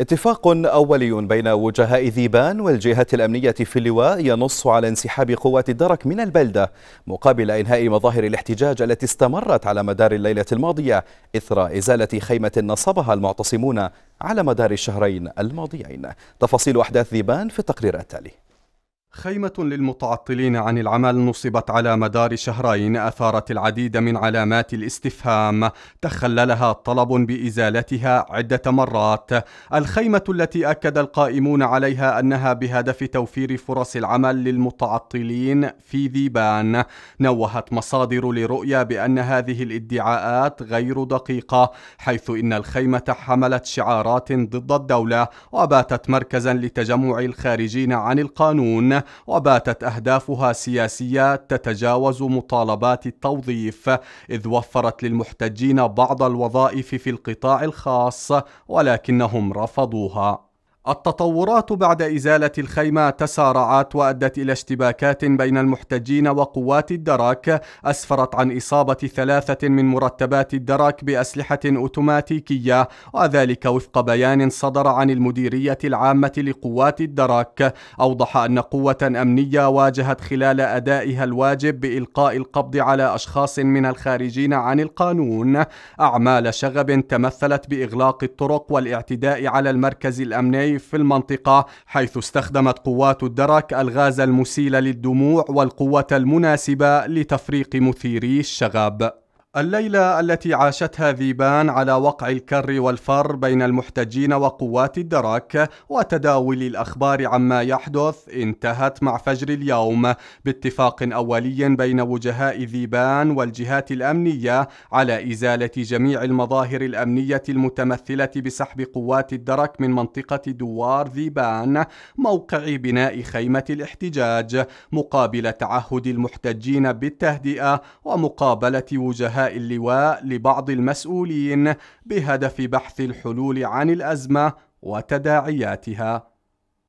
اتفاق أولي بين وجهاء ذيبان والجهات الأمنية في اللواء ينص على انسحاب قوات الدرك من البلدة مقابل إنهاء مظاهر الاحتجاج التي استمرت على مدار الليلة الماضية إثر إزالة خيمة نصبها المعتصمون على مدار الشهرين الماضيين تفاصيل أحداث ذيبان في التقرير التالي خيمة للمتعطلين عن العمل نصبت على مدار شهرين أثارت العديد من علامات الاستفهام تخللها طلب بإزالتها عدة مرات الخيمة التي أكد القائمون عليها أنها بهدف توفير فرص العمل للمتعطلين في ذيبان نوهت مصادر لرؤيا بأن هذه الادعاءات غير دقيقة حيث إن الخيمة حملت شعارات ضد الدولة وباتت مركزا لتجمع الخارجين عن القانون وباتت أهدافها سياسية تتجاوز مطالبات التوظيف إذ وفرت للمحتجين بعض الوظائف في القطاع الخاص ولكنهم رفضوها التطورات بعد إزالة الخيمة تسارعت وأدت إلى اشتباكات بين المحتجين وقوات الدرك أسفرت عن إصابة ثلاثة من مرتبات الدرك بأسلحة أوتوماتيكية وذلك وفق بيان صدر عن المديرية العامة لقوات الدرك أوضح أن قوة أمنية واجهت خلال أدائها الواجب بإلقاء القبض على أشخاص من الخارجين عن القانون أعمال شغب تمثلت بإغلاق الطرق والاعتداء على المركز الأمني الصيف في المنطقة حيث استخدمت قوات الدرك الغاز المسيل للدموع والقوة المناسبة لتفريق مثيري الشغب الليلة التي عاشتها ذيبان على وقع الكر والفر بين المحتجين وقوات الدرك وتداول الأخبار عما يحدث انتهت مع فجر اليوم باتفاق أولي بين وجهاء ذيبان والجهات الأمنية على إزالة جميع المظاهر الأمنية المتمثلة بسحب قوات الدرك من منطقة دوار ذيبان موقع بناء خيمة الاحتجاج مقابل تعهد المحتجين بالتهدئة ومقابلة وجهاء اللواء لبعض المسؤولين بهدف بحث الحلول عن الازمه وتداعياتها